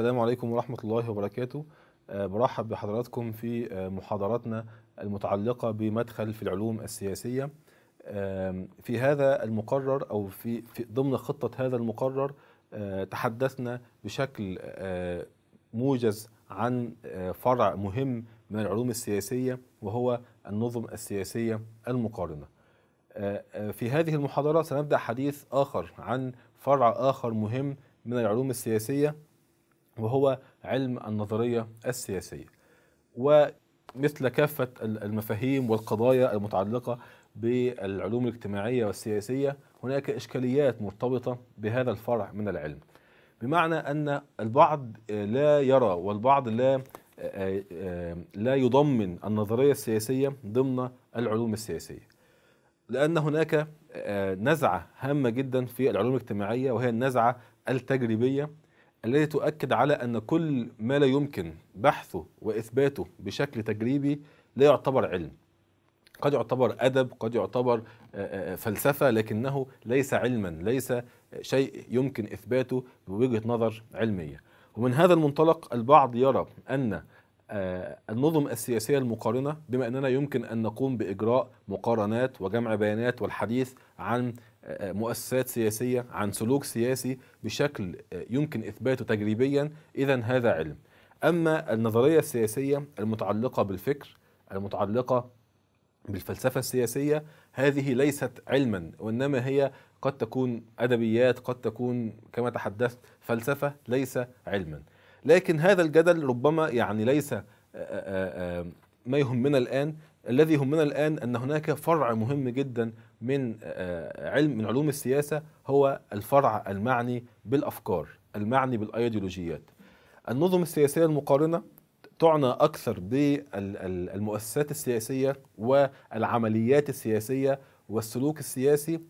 السلام عليكم ورحمة الله وبركاته آه، برحب بحضراتكم في آه، محاضراتنا المتعلقة بمدخل في العلوم السياسية في هذا المقرر أو في, في ضمن خطة هذا المقرر آه، تحدثنا بشكل موجز عن فرع مهم من العلوم السياسية وهو النظم السياسية المقارنة في هذه المحاضرة سنبدأ حديث آخر عن فرع آخر مهم من العلوم السياسية وهو علم النظرية السياسية ومثل كافة المفاهيم والقضايا المتعلقة بالعلوم الاجتماعية والسياسية هناك إشكاليات مرتبطة بهذا الفرع من العلم بمعنى أن البعض لا يرى والبعض لا آه، آه، لا يضمن النظرية السياسية ضمن العلوم السياسية لأن هناك آه، نزعة هامة جدا في العلوم الاجتماعية وهي النزعة التجريبية التي تؤكد على أن كل ما لا يمكن بحثه وإثباته بشكل تجريبي لا يعتبر علم قد يعتبر أدب قد يعتبر آه، آه، فلسفة لكنه ليس علما ليس شيء يمكن إثباته بوجهة نظر علمية ومن هذا المنطلق البعض يرى أن آه، النظم السياسية المقارنة بما أننا يمكن أن نقوم بإجراء مقارنات وجمع بيانات والحديث عن مؤسسات سياسية عن سلوك سياسي بشكل آه، يمكن إثباته تجريبيا إذا هذا علم أما النظرية السياسية المتعلقة بالفكر المتعلقة بالفلسفة السياسية هذه ليست علما وإنما هي قد تكون أدبيات قد تكون كما تحدثت فلسفة ليس علما لكن هذا الجدل ربما يعني ليس آه، آه، ما يهمنا الآن الذي يهمنا الآن أن هناك فرع مهم جدا من آه، آه، علم من علوم السياسه هو الفرع المعني بالافكار المعني بالايديولوجيات النظم السياسيه المقارنه تعنى اكثر بالمؤسسات السياسيه والعمليات السياسيه والسلوك السياسي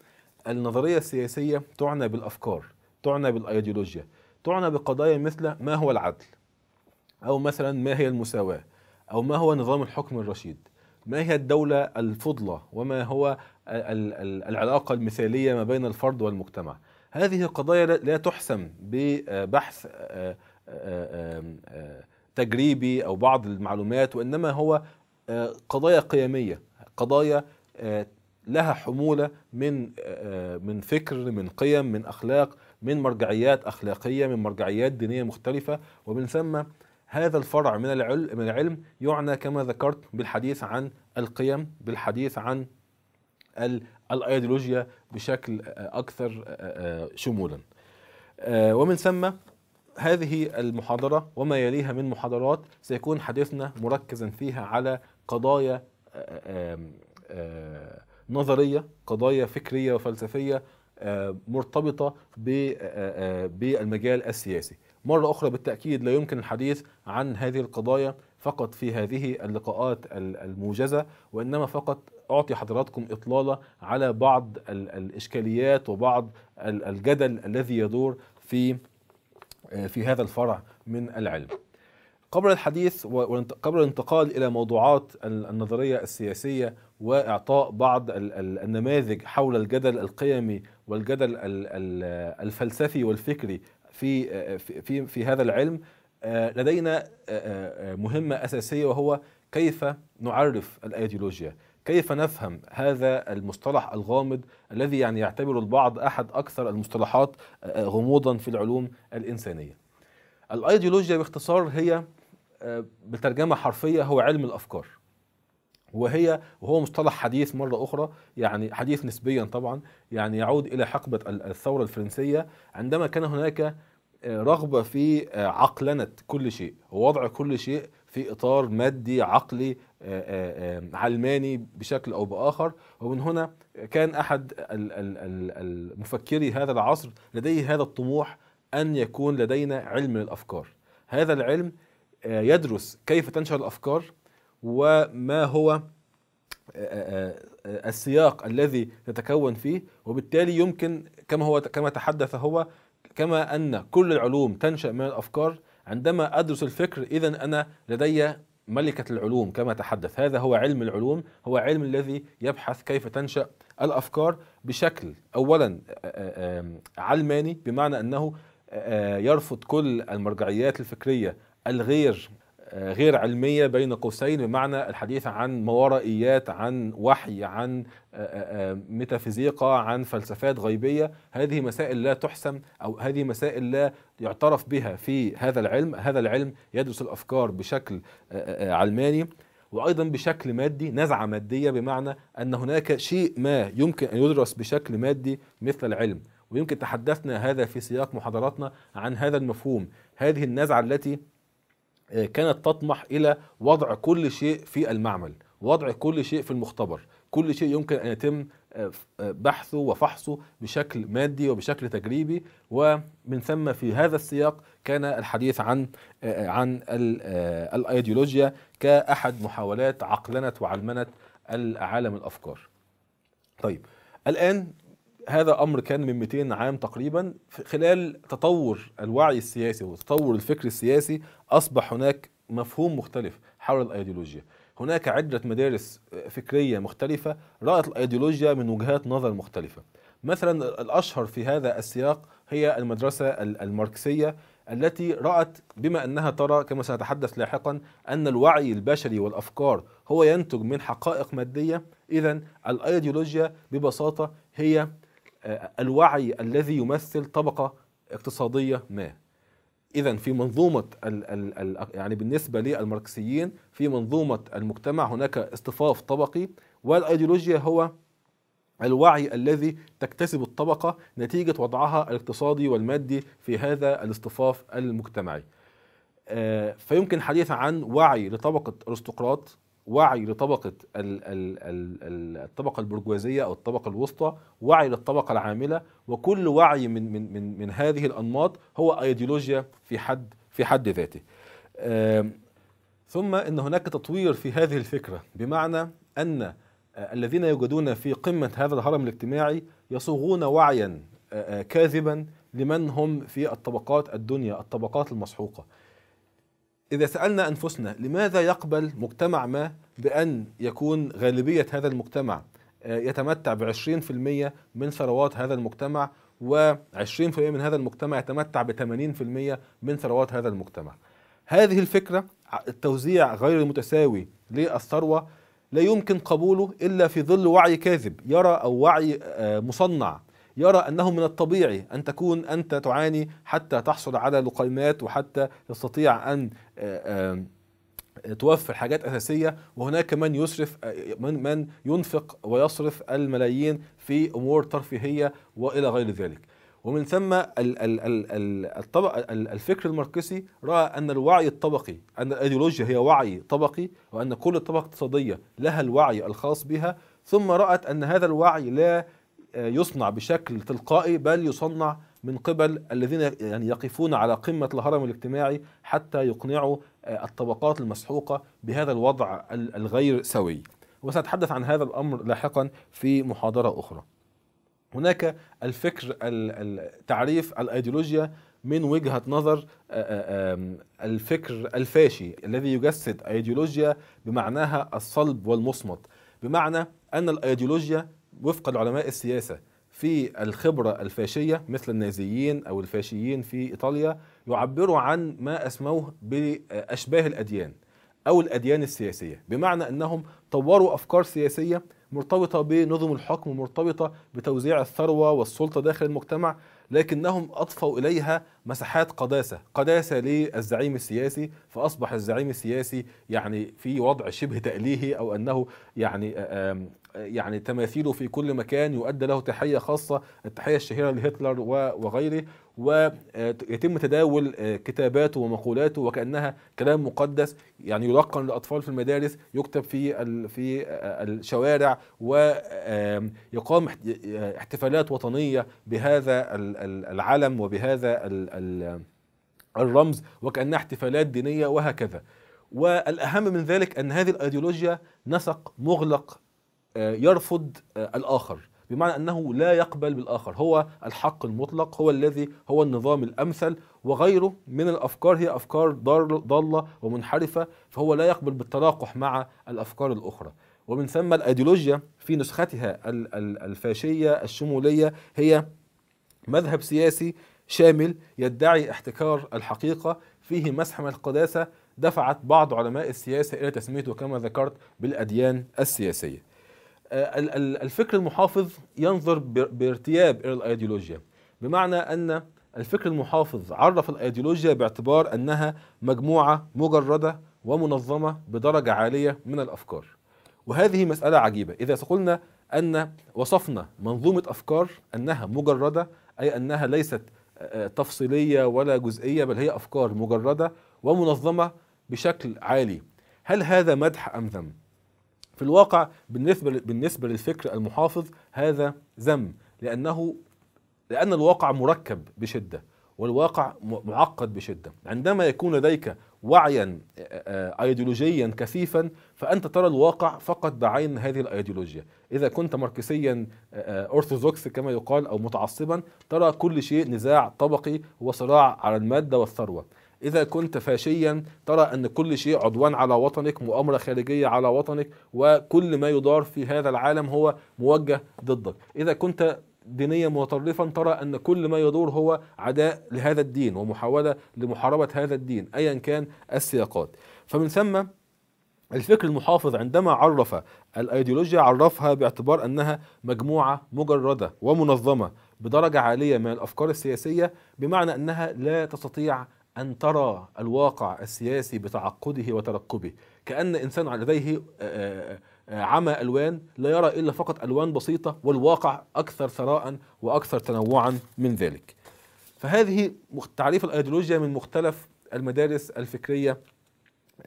النظريه السياسيه تعنى بالافكار تعنى بالايديولوجيا تعنى بقضايا مثل ما هو العدل او مثلا ما هي المساواه او ما هو نظام الحكم الرشيد ما هي الدولة الفضلة وما هو العلاقه المثاليه ما بين الفرد والمجتمع هذه قضايا لا تحسم ببحث آه، آه، آه، تجريبي او بعض المعلومات وانما هو قضايا قيميه قضايا لها حموله من من فكر من قيم من اخلاق من مرجعيات اخلاقيه من مرجعيات دينيه مختلفه ومن ثم هذا الفرع من العلم من العلم يعنى كما ذكرت بالحديث عن القيم بالحديث عن الايديولوجيا بشكل اكثر شمولا ومن ثم هذه المحاضرة وما يليها من محاضرات سيكون حديثنا مركزا فيها على قضايا نظرية قضايا فكرية وفلسفية مرتبطة بالمجال السياسي مرة أخرى بالتأكيد لا يمكن الحديث عن هذه القضايا فقط في هذه اللقاءات الموجزة وإنما فقط أعطي حضراتكم إطلالة على بعض الإشكاليات وبعض الجدل الذي يدور في آه، في هذا الفرع من العلم قبل الحديث وقبل الانتقال إلى موضوعات النظرية السياسية وإعطاء بعض النماذج حول الجدل القيمي والجدل الفلسفي والفكري آه، في في في هذا العلم آه، لدينا مهمة أساسية وهو كيف نعرف الأيديولوجيا كيف نفهم هذا المصطلح الغامض الذي يعني يعتبر البعض أحد أكثر المصطلحات آه، آه، غموضا في العلوم الإنسانية الأيديولوجيا باختصار هي آه، بترجمة حرفية هو علم الأفكار وهي وهو مصطلح حديث مرة أخرى يعني حديث نسبيا طبعا يعني يعود إلى حقبة الثورة الفرنسية عندما كان هناك رغبة في عقلنة كل شيء ووضع كل شيء في اطار مادي عقلي آه، آه، آه، علماني بشكل او باخر ومن هنا كان احد المفكري هذا العصر لديه هذا الطموح ان يكون لدينا علم للافكار هذا العلم يدرس كيف تنشأ الافكار وما هو السياق الذي تتكون فيه وبالتالي يمكن كما هو كما تحدث هو كما ان كل العلوم تنشأ من الافكار عندما أدرس الفكر إذا أنا لدي ملكة العلوم كما تحدث هذا هو علم العلوم هو علم الذي يبحث كيف تنشأ الأفكار بشكل أولا علماني بمعنى أنه يرفض كل المرجعيات الفكرية الغير غير علمية بين قوسين بمعنى الحديث عن مورائيات عن وحي عن آه، آه، آه، ميتافيزيقا عن فلسفات غيبية هذه مسائل لا تحسم أو هذه مسائل لا يعترف بها في هذا العلم هذا العلم يدرس الأفكار بشكل علماني وايضا بشكل مادي نزعه ماديه بمعنى ان هناك شيء ما يمكن ان يدرس بشكل مادي مثل العلم ويمكن تحدثنا هذا في سياق محاضراتنا عن هذا المفهوم هذه النزعه التي آه، كانت تطمح الى وضع كل شيء في المعمل وضع كل شيء في المختبر كل شيء يمكن ان يتم آه، آه، بحثه وفحصه بشكل مادي وبشكل تجريبي ومن ثم في هذا السياق كان الحديث عن عن الايديولوجيا كاحد محاولات عقلنه وعلمنه عالم الافكار. طيب الان هذا امر كان من 200 عام تقريبا خلال تطور الوعي السياسي وتطور الفكر السياسي اصبح هناك مفهوم مختلف حول الايديولوجيا هناك عدة مدارس فكرية مختلفة رأت الأيديولوجيا من وجهات نظر مختلفة مثلا الأشهر في هذا السياق هي المدرسة الماركسية التي رأت بما أنها ترى كما سنتحدث لاحقا أن الوعي البشري والأفكار هو ينتج من حقائق مادية إذا الأيديولوجيا ببساطة هي آه، الوعي الذي يمثل طبقة اقتصادية ما إذا في منظومة الـ الـ الـ يعني بالنسبة للماركسيين في منظومة المجتمع هناك اصطفاف طبقي والأيديولوجيا هو الوعي الذي تكتسب الطبقة نتيجة وضعها الاقتصادي والمادي في هذا الاصطفاف المجتمعي آه، فيمكن حديث عن وعي لطبقة أرستقراط وعي لطبقة الطبقة البرجوازية أو الطبقة الوسطى وعي للطبقة العاملة وكل وعي من, من, من, من هذه الأنماط هو أيديولوجيا في حد, في حد ذاته ثم أن هناك تطوير في هذه الفكرة بمعنى أن آه، الذين يوجدون في قمة هذا الهرم الاجتماعي يصوغون وعيا آه، آه، كاذبا لمن هم في الطبقات الدنيا الطبقات المسحوقة إذا سألنا أنفسنا لماذا يقبل مجتمع ما بأن يكون غالبية هذا المجتمع آه، يتمتع ب 20% من ثروات هذا المجتمع و20% من هذا المجتمع يتمتع ب 80% من ثروات هذا المجتمع. هذه الفكرة التوزيع غير المتساوي للثروة لا يمكن قبوله إلا في ظل وعي كاذب يرى أو وعي آه، مصنع يرى أنه من الطبيعي أن تكون أنت تعاني حتى تحصل على لقيمات وحتى تستطيع أن آه، توفر حاجات اساسيه وهناك من يسرف آه، من من ينفق ويصرف الملايين في امور ترفيهيه والى غير ذلك ومن ثم الطبق الفكر الماركسي راى ان الوعي الطبقي ان الايديولوجيا هي وعي طبقي وان كل طبقه اقتصاديه لها الوعي الخاص بها ثم رات ان هذا الوعي لا آه، يصنع بشكل تلقائي بل يصنع من قبل الذين يعني يقفون على قمة الهرم الاجتماعي حتى يقنعوا آه، الطبقات المسحوقة بهذا الوضع الغير سوي وسأتحدث عن هذا الأمر لاحقا في محاضرة أخرى هناك الفكر تعريف الايديولوجيا من وجهة نظر آه، آه، الفكر الفاشي الذي يجسد ايديولوجيا بمعناها الصلب والمصمت بمعنى أن الايديولوجيا وفق العلماء السياسة في الخبرة الفاشية مثل النازيين أو الفاشيين في إيطاليا يعبروا عن ما أسموه بأشباه الأديان أو الأديان السياسية بمعنى أنهم طوروا أفكار سياسية مرتبطة بنظم الحكم مرتبطة بتوزيع الثروة والسلطة داخل المجتمع لكنهم أضفوا إليها مساحات قداسة قداسة للزعيم السياسي فأصبح الزعيم السياسي يعني في وضع شبه تأليهي أو أنه يعني آه، آه، يعني تماثيله في كل مكان يؤدى له تحية خاصة التحية الشهيرة لهتلر وغيره ويتم تداول آه، كتاباته ومقولاته وكانها كلام مقدس يعني يلقن للاطفال في المدارس يكتب في في آه، الشوارع ويقام احتفالات وطنيه بهذا العلم وبهذا الرمز وكانها احتفالات دينيه وهكذا والاهم من ذلك ان هذه الايديولوجيا نسق مغلق آه، يرفض الاخر بمعنى أنه لا يقبل بالآخر هو الحق المطلق هو الذي هو النظام الأمثل وغيره من الأفكار هي أفكار ضالة ومنحرفة فهو لا يقبل بالتلاقح مع الأفكار الأخرى ومن ثم الأيديولوجيا في نسختها الفاشية الشمولية هي مذهب سياسي شامل يدعي احتكار الحقيقة فيه مسح من القداسة دفعت بعض علماء السياسة إلى تسميته كما ذكرت بالأديان السياسية آه، الفكر المحافظ ينظر بارتياب الى الايديولوجيا بمعنى ان الفكر المحافظ عرف الايديولوجيا باعتبار انها مجموعه مجرده ومنظمه بدرجه عاليه من الافكار وهذه مساله عجيبه اذا قلنا ان وصفنا منظومه افكار انها مجرده اي انها ليست آه، تفصيليه ولا جزئيه بل هي افكار مجرده ومنظمه بشكل عالي هل هذا مدح ام ذم في الواقع بالنسبة بالنسبة للفكر المحافظ هذا ذم لأنه لأن الواقع مركب بشدة والواقع معقد بشدة عندما يكون لديك وعيا ايديولوجيا كثيفا فانت ترى الواقع فقط بعين هذه الايديولوجيا اذا كنت ماركسيا ارثوذكس كما يقال او متعصبا ترى كل شيء نزاع طبقي وصراع على الماده والثروه إذا كنت فاشيا ترى أن كل شيء عدوان على وطنك مؤامرة خارجية على وطنك وكل ما يدار في هذا العالم هو موجه ضدك إذا كنت دينيا متطرفا ترى ان كل ما يدور هو عداء لهذا الدين ومحاوله لمحاربه هذا الدين ايا كان السياقات فمن ثم الفكر المحافظ عندما عرف الايديولوجيا عرفها باعتبار انها مجموعه مجرده ومنظمه بدرجه عاليه من الافكار السياسيه بمعنى انها لا تستطيع أن ترى الواقع السياسي بتعقده وترقبه كأن إنسان لديه آه، آه، آه، عمى ألوان لا يرى إلا فقط ألوان بسيطة والواقع أكثر ثراء وأكثر تنوعا من ذلك فهذه تعريف الأيديولوجيا من مختلف المدارس الفكرية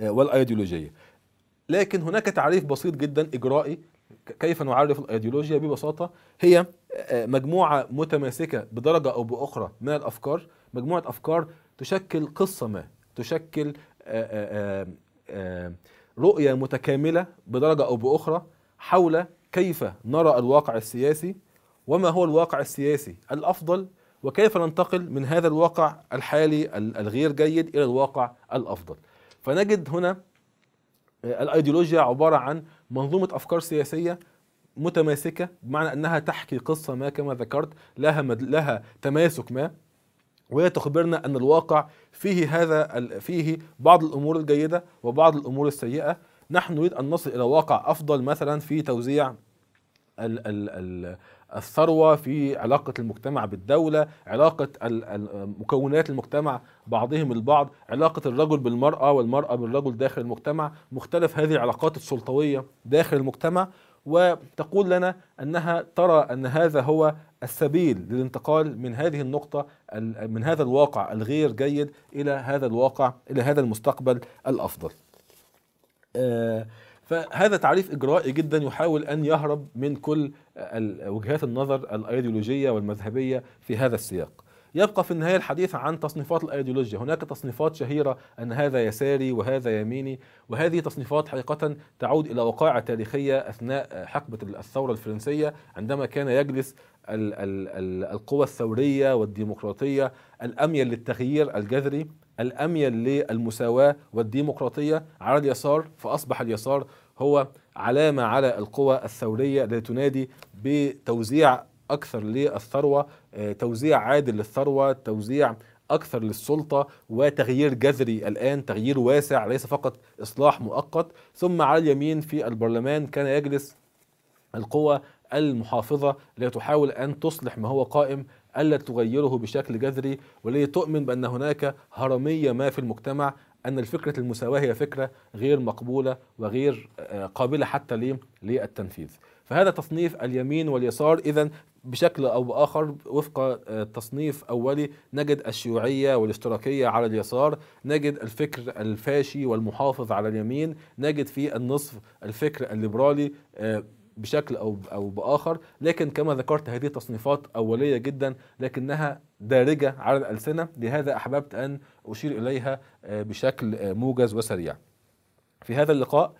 والأيديولوجية لكن هناك تعريف بسيط جدا إجرائي كيف نعرف الأيديولوجيا ببساطة هي مجموعة متماسكة بدرجة أو بأخرى من الأفكار مجموعة أفكار تشكل قصه ما تشكل آه، آه، آه، رؤيه متكامله بدرجه او باخرى حول كيف نرى الواقع السياسي وما هو الواقع السياسي الافضل وكيف ننتقل من هذا الواقع الحالي الغير جيد الى الواقع الافضل فنجد هنا الايديولوجيا عباره عن منظومه افكار سياسيه متماسكه بمعنى انها تحكي قصه ما كما ذكرت لها مد... لها تماسك ما وهي تخبرنا أن الواقع فيه هذا فيه بعض الأمور الجيدة وبعض الأمور السيئة نحن نريد أن نصل إلى واقع أفضل مثلا في توزيع ال ال ال الثروة في علاقة المجتمع بالدولة علاقة مكونات المجتمع بعضهم البعض علاقة الرجل بالمرأة والمرأة بالرجل داخل المجتمع مختلف هذه العلاقات السلطوية داخل المجتمع وتقول لنا أنها ترى أن هذا هو السبيل للانتقال من هذه النقطة من هذا الواقع الغير جيد إلى هذا الواقع إلى هذا المستقبل الأفضل آه، فهذا تعريف إجرائي جدا يحاول أن يهرب من كل وجهات النظر الأيديولوجية والمذهبية في هذا السياق يبقى في النهاية الحديث عن تصنيفات الأيديولوجيا هناك تصنيفات شهيرة أن هذا يساري وهذا يميني وهذه تصنيفات حقيقة تعود إلى وقائع تاريخية أثناء حقبة الثورة الفرنسية عندما كان يجلس القوى الثورية والديمقراطية الأميل للتغيير الجذري الأميل للمساواة والديمقراطية على اليسار فأصبح اليسار هو علامة على القوى الثورية التي تنادي بتوزيع اكثر للثروه آه، توزيع عادل للثروه توزيع اكثر للسلطه وتغيير جذري الان تغيير واسع ليس فقط اصلاح مؤقت ثم على اليمين في البرلمان كان يجلس القوى المحافظه لتحاول ان تصلح ما هو قائم الا تغيره بشكل جذري ولتؤمن بان هناك هرميه ما في المجتمع ان فكره المساواه هي فكره غير مقبوله وغير آه، قابله حتى للتنفيذ فهذا تصنيف اليمين واليسار اذا بشكل او باخر وفق آه، تصنيف اولي نجد الشيوعيه والاشتراكيه على اليسار، نجد الفكر الفاشي والمحافظ على اليمين، نجد في النصف الفكر الليبرالي آه، بشكل او او باخر، لكن كما ذكرت هذه تصنيفات اوليه جدا لكنها دارجه على الالسنه، لهذا احببت ان اشير اليها آه، بشكل موجز وسريع. في هذا اللقاء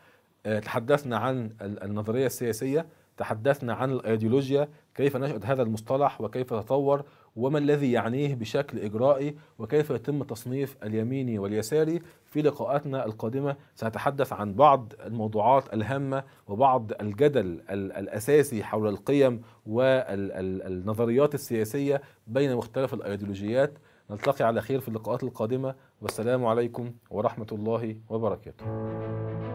تحدثنا عن النظريه السياسيه تحدثنا عن الايديولوجيا كيف نشأت هذا المصطلح وكيف تطور وما الذي يعنيه بشكل إجرائي وكيف يتم تصنيف اليميني واليساري في لقاءاتنا القادمة سنتحدث عن بعض الموضوعات الهامة وبعض الجدل الأساسي حول القيم والنظريات السياسية بين مختلف الأيديولوجيات نلتقي على خير في اللقاءات القادمة والسلام عليكم ورحمة الله وبركاته